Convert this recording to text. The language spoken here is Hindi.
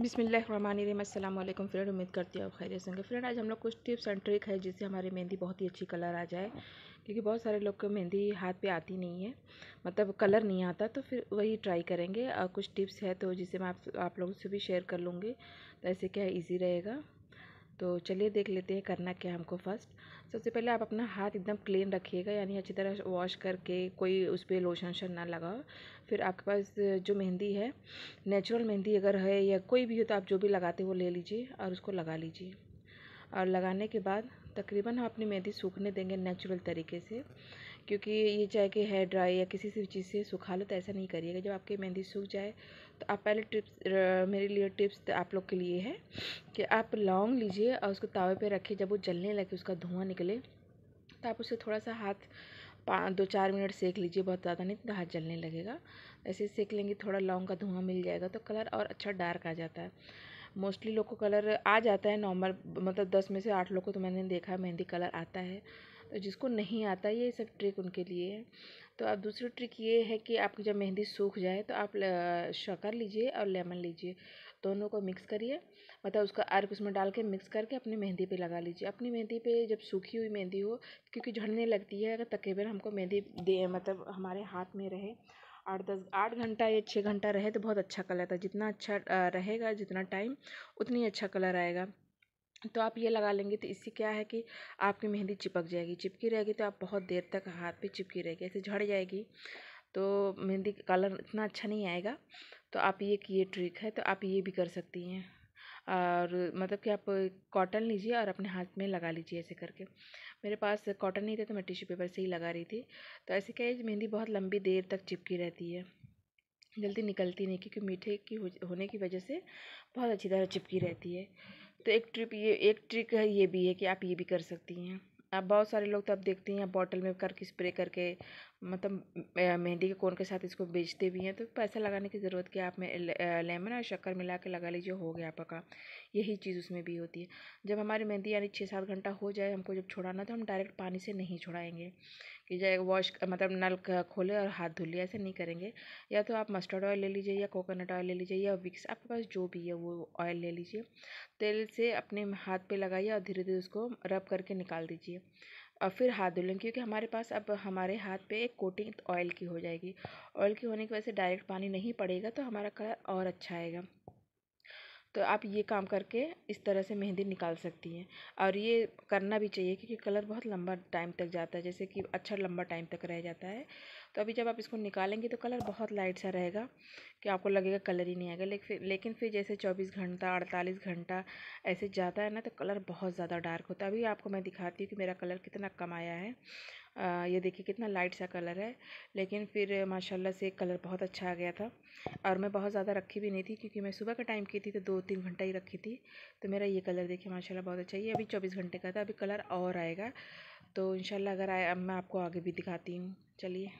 बिसमीम अल्लाम फ्रेंड उम्मीद करती हूँ खैर होंगे फ्रेंड आज हम लोग कुछ टिप्स एंड ट्रिक है जिससे हमारी मेहंदी बहुत ही अच्छी कलर आ जाए क्योंकि बहुत सारे लोग को मेहंदी हाथ पे आती नहीं है मतलब कलर नहीं आता तो फिर वही ट्राई करेंगे और कुछ टिप्स है तो जिसे मैं आप आप लोगों से भी शेयर कर लूँगी तो ऐसे क्या ईजी रहेगा तो चलिए देख लेते हैं करना क्या हमको फर्स्ट सबसे पहले आप अपना हाथ एकदम क्लीन रखिएगा यानी अच्छी तरह वॉश करके कोई उस पर लोशन वोशन ना लगाओ फिर आपके पास जो मेहंदी है नेचुरल मेहंदी अगर है या कोई भी हो तो आप जो भी लगाते हो ले लीजिए और उसको लगा लीजिए और लगाने के बाद तकरीबन हम अपनी मेहंदी सूखने देंगे नेचुरल तरीके से क्योंकि ये चाहे कि हेयर ड्राई या किसी से चीज़ से सुखा लो तो ऐसा नहीं करिएगा जब आपकी मेहंदी सूख जाए तो आप पहले टिप्स मेरे लिए टिप्स आप लोग के लिए है कि आप लौंग लीजिए और उसको तावे पे रखिए जब वो जलने लगे उसका धुआं निकले तो आप उसे थोड़ा सा हाथ पाँच दो चार मिनट सेक लीजिए बहुत ज़्यादा नहीं तो हाथ जलने लगेगा ऐसे सेक लेंगे थोड़ा लौंग का धुआं मिल जाएगा तो कलर और अच्छा डार्क आ जाता है मोस्टली लोग को कलर आ जाता है नॉर्मल मतलब दस में से आठ लोग को तो मैंने देखा मेहंदी कलर आता है तो जिसको नहीं आता ये सब ट्रिक उनके लिए है तो आप दूसरी ट्रिक ये है कि आपकी जब मेहंदी सूख जाए तो आप शक्कर लीजिए और लेमन लीजिए दोनों को मिक्स करिए मतलब उसका अर्क उसमें डाल के मिक्स करके अपनी मेहंदी पे लगा लीजिए अपनी मेहंदी पे जब सूखी हुई मेहंदी हो क्योंकि झड़ने लगती है अगर तकरीबन हमको मेहंदी दे मतलब हमारे हाथ में रहे आठ दस आठ घंटा या छः घंटा रहे तो बहुत अच्छा कलर था जितना अच्छा रहेगा जितना टाइम उतनी अच्छा कलर आएगा तो आप ये लगा लेंगे तो इससे क्या है कि आपकी मेहंदी चिपक जाएगी चिपकी रहेगी तो आप बहुत देर तक हाथ पे चिपकी रहेगी ऐसे झड़ जाएगी तो मेहंदी का कलर इतना अच्छा नहीं आएगा तो आप ये ये ट्रिक है तो आप ये भी कर सकती हैं और मतलब कि आप कॉटन लीजिए और अपने हाथ में लगा लीजिए ऐसे करके मेरे पास कॉटन नहीं था तो मैं टिश्यू पेपर से ही लगा रही थी तो ऐसे क्या है मेहंदी बहुत लंबी देर तक चिपकी रहती है जल्दी निकलती नहीं क्योंकि मीठे की होने की वजह से बहुत अच्छी तरह चिपकी रहती है तो एक ट्रिप ये एक ट्रिक है ये भी है कि आप ये भी कर सकती हैं अब बहुत सारे लोग तब देखते हैं बॉटल में करके स्प्रे करके मतलब मेहंदी के कोन के साथ इसको बेचते भी हैं तो पैसा लगाने की ज़रूरत क्या आप में लेमन और शक्कर मिला के लगा लीजिए हो गया आपका यही चीज़ उसमें भी होती है जब हमारी मेहंदी यानी छः सात घंटा हो जाए हमको जब छुड़ाना तो हम डायरेक्ट पानी से नहीं छुड़ाएंगे कि जाए वॉश मतलब नल खोले और हाथ धुल लिया ऐसे नहीं करेंगे या तो आप मस्टर्ड ऑयल ले लीजिए या कोकोनट ऑयल ले लीजिए या विक्स आपके पास जो भी है वो ऑयल ले लीजिए तेल से अपने हाथ पे लगाइए और धीरे धीरे उसको रब करके निकाल दीजिए और फिर हाथ धुल लें क्योंकि हमारे पास अब हमारे हाथ पे एक कोटिंग ऑयल की हो जाएगी ऑयल की होने की वजह से डायरेक्ट पानी नहीं पड़ेगा तो हमारा कलर और अच्छा आएगा तो आप ये काम करके इस तरह से मेहंदी निकाल सकती हैं और ये करना भी चाहिए क्योंकि कलर बहुत लंबा टाइम तक जाता है जैसे कि अच्छा लंबा टाइम तक रह जाता है तो अभी जब आप इसको निकालेंगे तो कलर बहुत लाइट सा रहेगा कि आपको लगेगा कलर ही नहीं आएगा लेकिन लेकिन फिर जैसे चौबीस घंटा अड़तालीस घंटा ऐसे जाता है ना तो कलर बहुत ज़्यादा डार्क होता है अभी आपको मैं दिखाती हूँ कि मेरा कलर कितना कम आया है ये देखिए कितना लाइट सा कलर है लेकिन फिर माशाल्लाह से कलर बहुत अच्छा आ गया था और मैं बहुत ज़्यादा रखी भी नहीं थी क्योंकि मैं सुबह का टाइम की थी तो दो तीन घंटा ही रखी थी तो मेरा ये कलर देखिए माशाल्लाह बहुत अच्छा ये अभी चौबीस घंटे का था अभी कलर और आएगा तो इन अगर आए मैं आपको आगे भी दिखाती हूँ चलिए